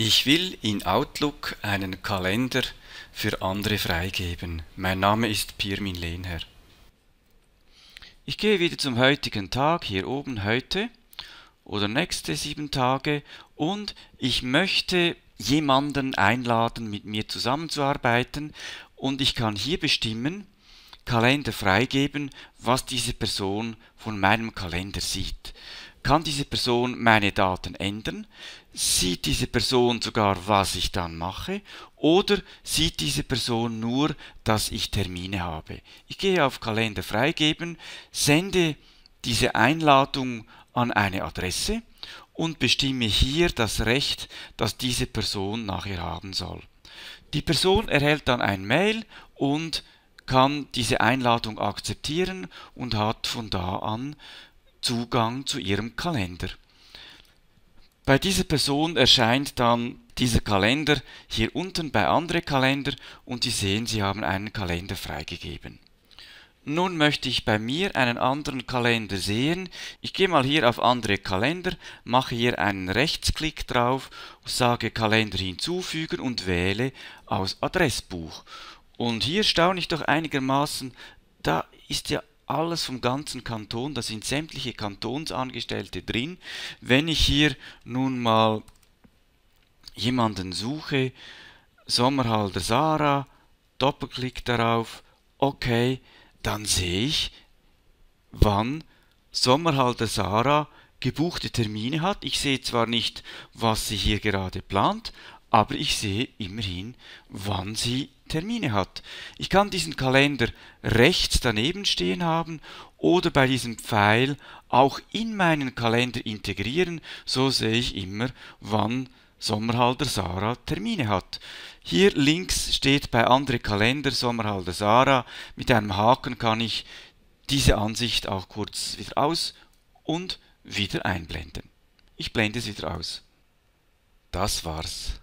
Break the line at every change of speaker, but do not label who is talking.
Ich will in Outlook einen Kalender für andere freigeben. Mein Name ist Pirmin Lehnherr. Ich gehe wieder zum heutigen Tag hier oben heute oder nächste sieben Tage und ich möchte jemanden einladen, mit mir zusammenzuarbeiten und ich kann hier bestimmen, Kalender freigeben, was diese Person von meinem Kalender sieht. Kann diese Person meine Daten ändern? Sieht diese Person sogar, was ich dann mache? Oder sieht diese Person nur, dass ich Termine habe? Ich gehe auf Kalender freigeben, sende diese Einladung an eine Adresse und bestimme hier das Recht, das diese Person nachher haben soll. Die Person erhält dann ein Mail und kann diese Einladung akzeptieren und hat von da an Zugang zu ihrem Kalender. Bei dieser Person erscheint dann dieser Kalender hier unten bei andere Kalender und Sie sehen, Sie haben einen Kalender freigegeben. Nun möchte ich bei mir einen anderen Kalender sehen. Ich gehe mal hier auf andere Kalender, mache hier einen Rechtsklick drauf, sage Kalender hinzufügen und wähle aus Adressbuch. Und hier staune ich doch einigermaßen, da ist ja alles vom ganzen Kanton, da sind sämtliche Kantonsangestellte drin. Wenn ich hier nun mal jemanden suche, Sommerhalder Sarah, Doppelklick darauf, okay, dann sehe ich, wann Sommerhalter Sarah gebuchte Termine hat. Ich sehe zwar nicht, was sie hier gerade plant, aber ich sehe immerhin, wann sie Termine hat. Ich kann diesen Kalender rechts daneben stehen haben oder bei diesem Pfeil auch in meinen Kalender integrieren, so sehe ich immer, wann Sommerhalder Sarah Termine hat. Hier links steht bei andere Kalender Sommerhalder Sarah. Mit einem Haken kann ich diese Ansicht auch kurz wieder aus und wieder einblenden. Ich blende es wieder aus. Das war's.